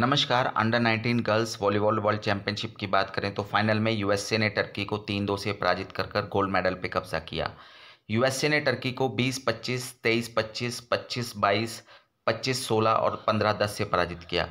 नमस्कार under 19 girls volleyball world championship की बात करें तो फाइनल में यूएसए ने टर्की को तीन दो से पराजित कर कर गोल्ड मेडल पे कब्जा किया यूएसए ने टर्की को 20 25 23 25 25 22 25 16 और 15 10 से पराजित किया